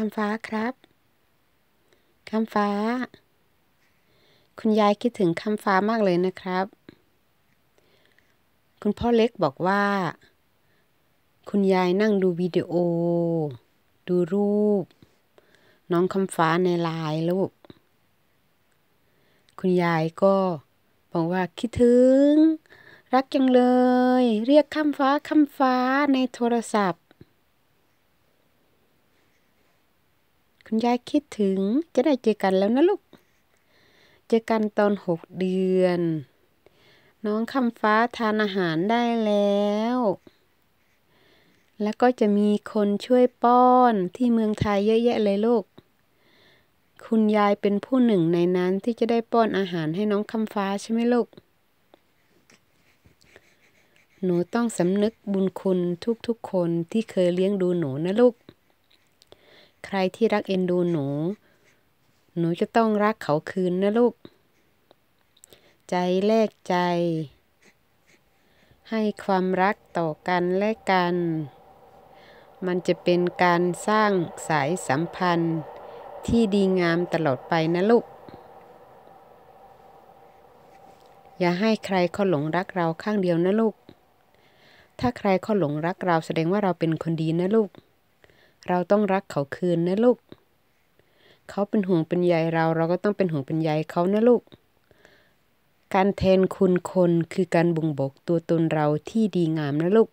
คำฟ้าครับ คำฟ้า คุณยายคิดถึงคำฟ้ามากเลยนะครับ คุณพ่อเล็กบอกว่า คุณยายนั่งดูวิดีโอ ดูรูป น้องคำฟ้าในไลน์ลูก คุณยายก็บอกว่าคิดถึง รักจังเลย เรียกคำฟ้า คำฟ้าในโทรศัพท์คุณยายคิดถึงจะได้เจอกันแล้วนะลูก เจอกันตอนหกเดือน น้องคำฟ้าทานอาหารได้แล้ว แล้วก็จะมีคนช่วยป้อนที่เมืองไทยเยอะแยะเลยลูกคุณยายเป็นผู้หนึ่งในนั้นที่จะได้ป้อนอาหารให้น้องคำฟ้าใช่ไหมลูก หนูต้องสำนึกบุญคุณทุกๆคนที่เคยเลี้ยงดูหนูนะลูกใครที่รักเอ็นดูหนู หนูจะต้องรักเขาคืนนะลูก ใจแลกใจ ให้ความรักต่อกันและกัน มันจะเป็นการสร้างสายสัมพันธ์ที่ดีงามตลอดไปนะลูก อย่าให้ใครเขาหลงรักเราข้างเดียวนะลูก ถ้าใครเขาหลงรักเราแสดงว่าเราเป็นคนดีนะลูกเราต้องรักเขาคืนนะลูก เขาเป็นห่วงเป็นใยเรา เราก็ต้องเป็นห่วงเป็นใยเขานะลูก การแทนคุณคนคือการบ่งบอกตัวตนเราที่ดีงามนะลูก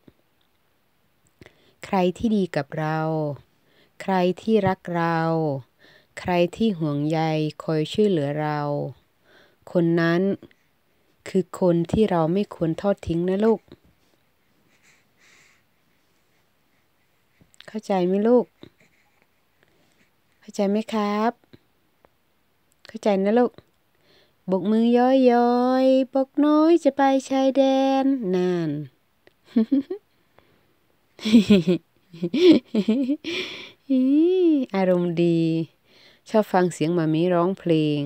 ใครที่ดีกับเรา ใครที่รักเรา ใครที่ห่วงใยคอยช่วยเหลือเรา คนนั้นคือคนที่เราไม่ควรทอดทิ้งนะลูกเข้าใจไหมลูก เข้าใจไหมครับ เข้าใจนะลูก บกมือย้อยย้อยบกน้อยจะไปชายแดนนานอารมณ์ดี ชอบฟังเสียงมามีร้องเพลง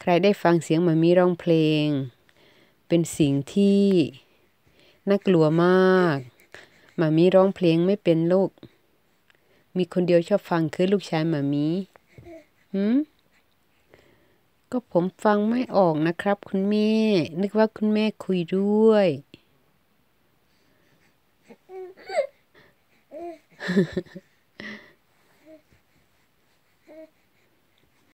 ใครได้ฟังเสียงมามีร้องเพลง เป็นสิ่งที่น่ากลัวมากมามีร้องเพลงไม่เป็นลูก มีคนเดียวชอบฟังคือลูกชายมามี หืมก็ผมฟังไม่ออกนะครับคุณแม่ นึกว่าคุณแม่คุยด้วยฮ